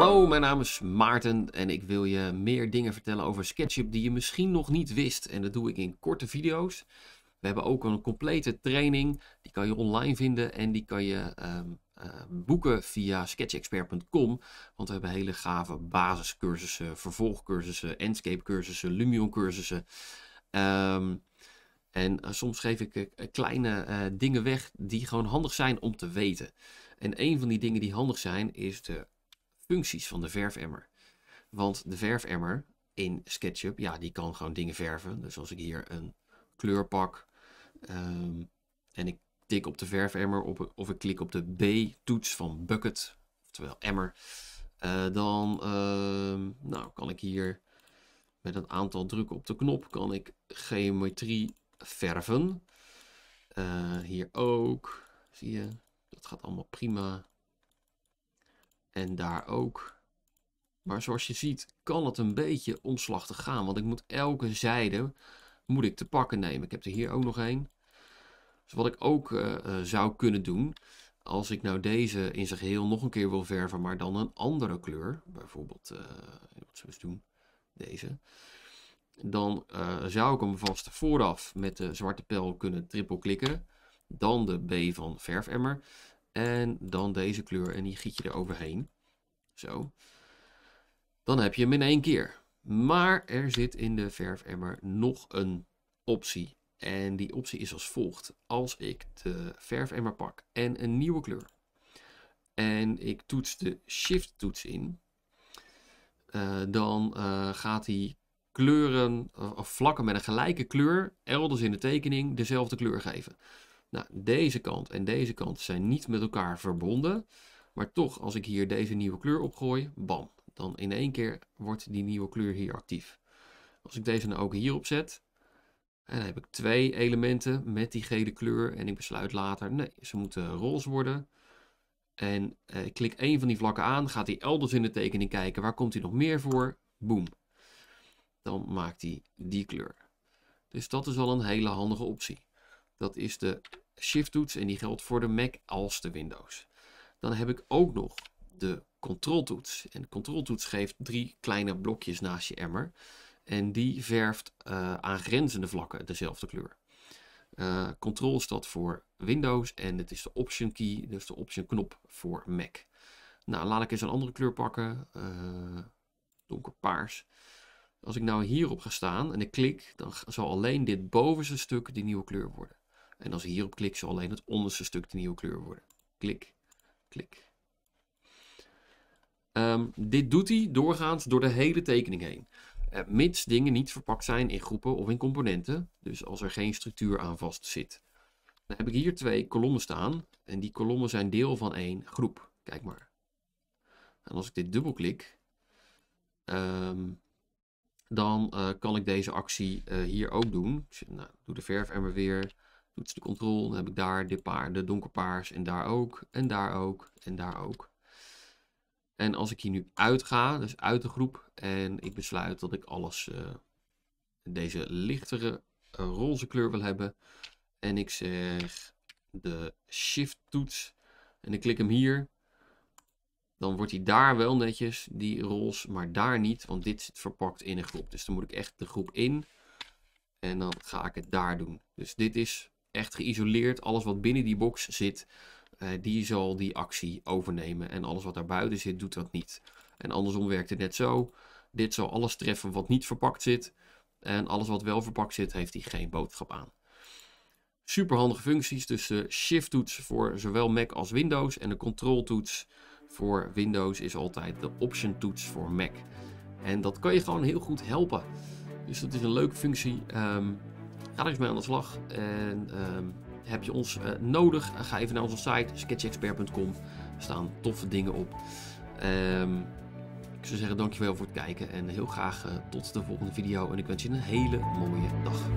Hallo, mijn naam is Maarten en ik wil je meer dingen vertellen over SketchUp die je misschien nog niet wist. En dat doe ik in korte video's. We hebben ook een complete training, die kan je online vinden en die kan je ehm, ehm, boeken via sketchexpert.com. Want we hebben hele gave basiscursussen, vervolgcursussen, Enscape cursussen, Lumion cursussen. Ehm, en eh, soms geef ik eh, kleine eh, dingen weg die gewoon handig zijn om te weten. En een van die dingen die handig zijn is de functies van de verfemmer. Want de verfemmer in SketchUp, ja, die kan gewoon dingen verven. Dus als ik hier een kleur pak ehm, en ik tik op de verfemmer op, of ik klik op de B-toets van bucket, oftewel emmer, eh, dan ehm, nou, kan ik hier met een aantal drukken op de knop kan ik geometrie verven. Eh, hier ook, zie je, dat gaat allemaal prima. En daar ook. Maar zoals je ziet kan het een beetje omslachtig gaan. Want ik moet elke zijde moet ik te pakken nemen. Ik heb er hier ook nog één. Dus wat ik ook eh, eh, zou kunnen doen. Als ik nou deze in zijn geheel nog een keer wil verven. Maar dan een andere kleur. Bijvoorbeeld, uh, wat zullen doen? Deze. Dan eh, zou ik hem vast vooraf met de zwarte pijl kunnen triple klikken. Dan de B van verfemmer. En dan deze kleur en die giet je er overheen. Zo. Dan heb je hem in één keer. Maar er zit in de verfemmer nog een optie. En die optie is als volgt. Als ik de verfemmer pak en een nieuwe kleur. En ik toets de shift toets in. Eh, dan eh, gaat hij kleuren of vlakken met een gelijke kleur elders in de tekening dezelfde kleur geven. Nou, deze kant en deze kant zijn niet met elkaar verbonden. Maar toch, als ik hier deze nieuwe kleur opgooi, bam. Dan in één keer wordt die nieuwe kleur hier actief. Als ik deze nou ook hierop zet, en dan heb ik twee elementen met die gele kleur. En ik besluit later, nee, ze moeten roze worden. En eh, ik klik één van die vlakken aan, gaat hij elders in de tekening kijken, waar komt hij nog meer voor? Boom. Dan maakt hij die kleur. Dus dat is al een hele handige optie. Dat is de Shift-toets en die geldt voor de Mac als de Windows. Dan heb ik ook nog de Control-toets. En de Control-toets geeft drie kleine blokjes naast je emmer. En die verft uh, eh, aangrenzende vlakken dezelfde kleur. Eh, control staat voor Windows en het is de Option key, dus de Option knop voor Mac. Nou, laat ik eens een andere kleur pakken. Uh, donkerpaars. Als ik nou hierop ga staan en ik klik, dan zal alleen dit bovenste stuk die nieuwe kleur worden. En als ik hierop klik, zal alleen het onderste stuk de nieuwe kleur worden. Klik, klik. Ehm, dit doet hij doorgaans door de hele tekening heen. Eh, mits dingen niet verpakt zijn in groepen of in componenten. Dus als er geen structuur aan vast zit. Dan heb ik hier twee kolommen staan. En die kolommen zijn deel van één groep. Kijk maar. En als ik dit dubbelklik. Um, ehm, dan eh, kan ik deze actie eh, hier ook doen. nou, doe de verf en weer is de control. Dan heb ik daar dit paar, de donkerpaars en daar ook. En daar ook. En daar ook. En als ik hier nu uit ga, dus uit de groep. En ik besluit dat ik alles eh, deze lichtere eh, roze kleur wil hebben. En ik zeg de shift toets. En ik klik hem hier. Dan wordt hij daar wel netjes, die roze, maar daar niet. Want dit zit verpakt in een groep. Dus dan moet ik echt de groep in. En dan ga ik het daar doen. Dus dit is echt geïsoleerd. Alles wat binnen die box zit, eh, die zal die actie overnemen. En alles wat daarbuiten zit, doet dat niet. En andersom werkt het net zo. Dit zal alles treffen wat niet verpakt zit. En alles wat wel verpakt zit, heeft hij geen boodschap aan. Superhandige functies, dus de shift-toets voor zowel Mac als Windows. En de control-toets voor Windows is altijd de option-toets voor Mac. En dat kan je gewoon heel goed helpen. Dus dat is een leuke functie. Ehm, Ga er eens mee aan de slag. En ehm, heb je ons eh, nodig, eh, ga even naar onze site sketchexpert.com. Er staan toffe dingen op. Ehm, ik zou zeggen dankjewel voor het kijken en heel graag eh, tot de volgende video. En ik wens je een hele mooie dag.